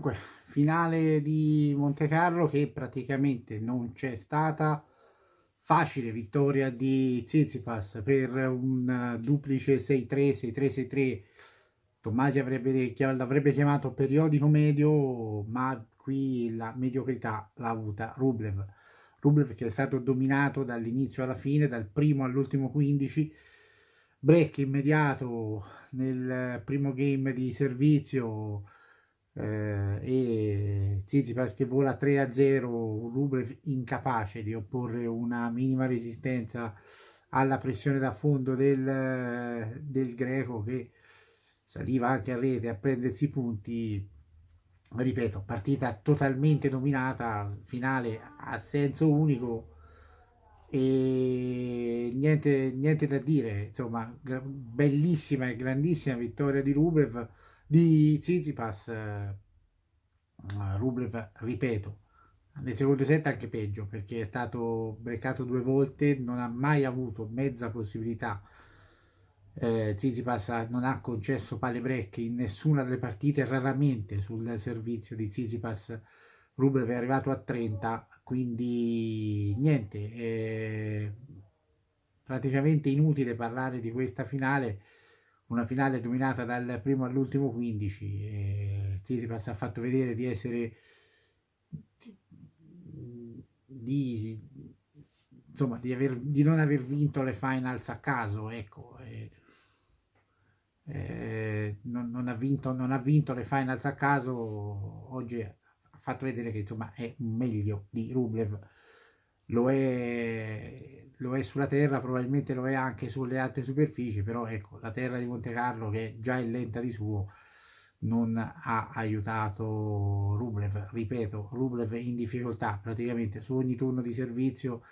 Comunque, finale di Monte Carlo che praticamente non c'è stata. Facile vittoria di Zizipas per un eh, duplice 6-3, 6-3, 6-3. Tommasi avrebbe, l'avrebbe chiamato periodico medio, ma qui la mediocrità l'ha avuta Rublev. Rublev che è stato dominato dall'inizio alla fine, dal primo all'ultimo 15. Break immediato nel primo game di servizio eh, e Zizipas che vola 3 a 0 Rublev incapace di opporre una minima resistenza alla pressione da fondo del, del greco che saliva anche a rete a prendersi i punti ripeto partita totalmente dominata finale a senso unico e niente, niente da dire insomma bellissima e grandissima vittoria di Rublev di Zizipas, eh, eh, Rublev, ripeto, nel secondo set anche peggio perché è stato beccato due volte, non ha mai avuto mezza possibilità. Eh, Zizipas non ha concesso palle break in nessuna delle partite, raramente sul servizio di Zizipas. Rublev è arrivato a 30, quindi niente, è praticamente inutile parlare di questa finale una finale dominata dal primo all'ultimo 15 e Tsitsipas ha fatto vedere di essere di, di insomma di, aver, di, non aver vinto le finals a caso ecco e, e, non, non, ha vinto, non ha vinto le finals a caso oggi ha fatto vedere che insomma è meglio di Rublev lo è, lo è, sulla terra, probabilmente lo è anche sulle altre superfici, però ecco, la terra di Monte Carlo che già è lenta di suo non ha aiutato Rublev, ripeto, Rublev in difficoltà praticamente su ogni turno di servizio,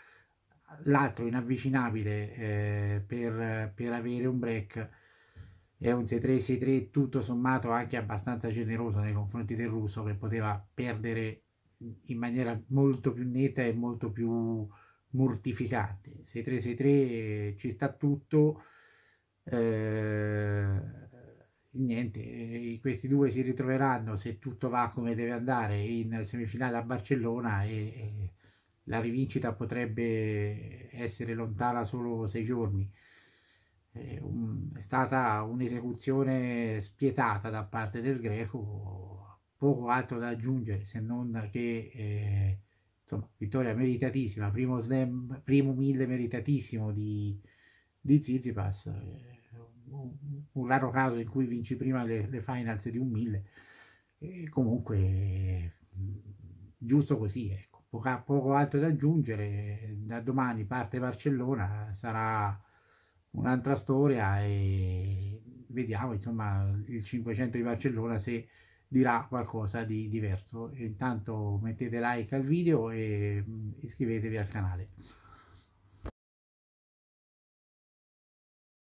l'altro inavvicinabile eh, per, per avere un break è un 6-3-6-3 tutto sommato anche abbastanza generoso nei confronti del russo che poteva perdere in maniera molto più netta e molto più mortificante. 6-3-6-3 eh, ci sta tutto, eh, niente, eh, questi due si ritroveranno se tutto va come deve andare in semifinale a Barcellona e, e la rivincita potrebbe essere lontana solo sei giorni. È, un, è stata un'esecuzione spietata da parte del Greco poco altro da aggiungere se non che eh, insomma, vittoria meritatissima, primo, slam, primo mille meritatissimo di, di Zizipas, eh, un, un, raro caso in cui vinci prima le, le finals di un mille, eh, comunque mm, giusto così, ecco. Poca, poco altro da aggiungere, da domani parte Barcellona, sarà un'altra storia e vediamo insomma il 500 di Barcellona se dirà qualcosa di diverso. Intanto mettete like al video e mm, iscrivetevi al canale.